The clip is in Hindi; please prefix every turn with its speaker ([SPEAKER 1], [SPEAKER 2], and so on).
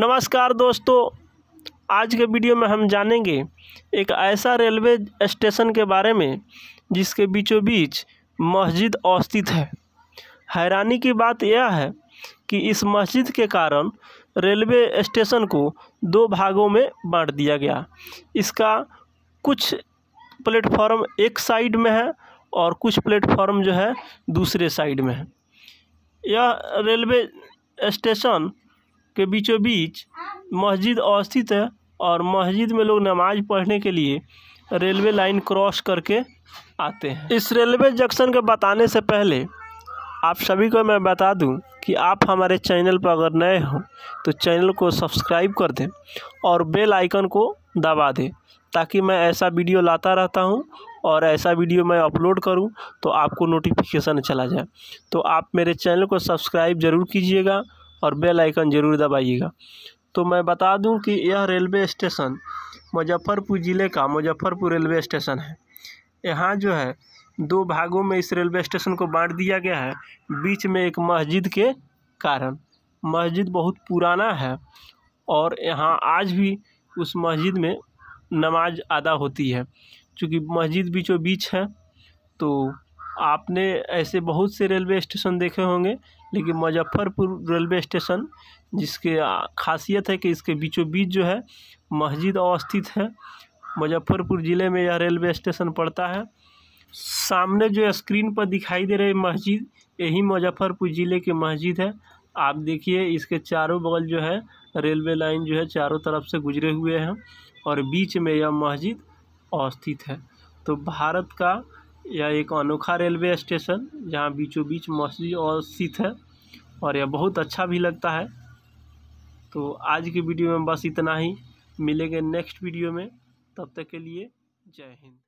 [SPEAKER 1] नमस्कार दोस्तों आज के वीडियो में हम जानेंगे एक ऐसा रेलवे स्टेशन के बारे में जिसके बीचों बीच मस्जिद अवस्थित है हैरानी की बात यह है कि इस मस्जिद के कारण रेलवे स्टेशन को दो भागों में बांट दिया गया इसका कुछ प्लेटफॉर्म एक साइड में है और कुछ प्लेटफॉर्म जो है दूसरे साइड में है यह रेलवे स्टेशन के बीचों बीच मस्जिद अवस्थित है और मस्जिद में लोग नमाज पढ़ने के लिए रेलवे लाइन क्रॉस करके आते हैं इस रेलवे जंक्शन के बताने से पहले आप सभी को मैं बता दूं कि आप हमारे चैनल पर अगर नए हो तो चैनल को सब्सक्राइब कर दें और बेल आइकन को दबा दें ताकि मैं ऐसा वीडियो लाता रहता हूं और ऐसा वीडियो मैं अपलोड करूं तो आपको नोटिफिकेशन चला जाए तो आप मेरे चैनल को सब्सक्राइब ज़रूर कीजिएगा और बेल आइकन ज़रूर दबाइएगा तो मैं बता दूं कि यह रेलवे स्टेशन मुजफ्फरपुर ज़िले का मुजफ्फरपुर रेलवे स्टेशन है यहाँ जो है दो भागों में इस रेलवे स्टेशन को बांट दिया गया है बीच में एक मस्जिद के कारण मस्जिद बहुत पुराना है और यहाँ आज भी उस मस्जिद में नमाज अदा होती है क्योंकि मस्जिद बीचों बीच है तो आपने ऐसे बहुत से रेलवे स्टेशन देखे होंगे लेकिन मुजफ्फरपुर रेलवे स्टेशन जिसके ख़ासियत है कि इसके बीचों बीच जो है मस्जिद अवस्थित है मुजफ्फरपुर ज़िले में यह रेलवे स्टेशन पड़ता है सामने जो स्क्रीन पर दिखाई दे रही मस्जिद यही मुजफ्फरपुर ज़िले की मस्जिद है आप देखिए इसके चारों बगल जो है रेलवे लाइन जो है चारों तरफ से गुजरे हुए हैं और बीच में यह मस्जिद अवस्थित है तो भारत का यह एक अनोखा रेलवे स्टेशन जहाँ बीचों बीच मस्जिद और स्थित है और यह बहुत अच्छा भी लगता है तो आज की वीडियो में बस इतना ही मिलेंगे नेक्स्ट वीडियो में तब तक के लिए जय हिंद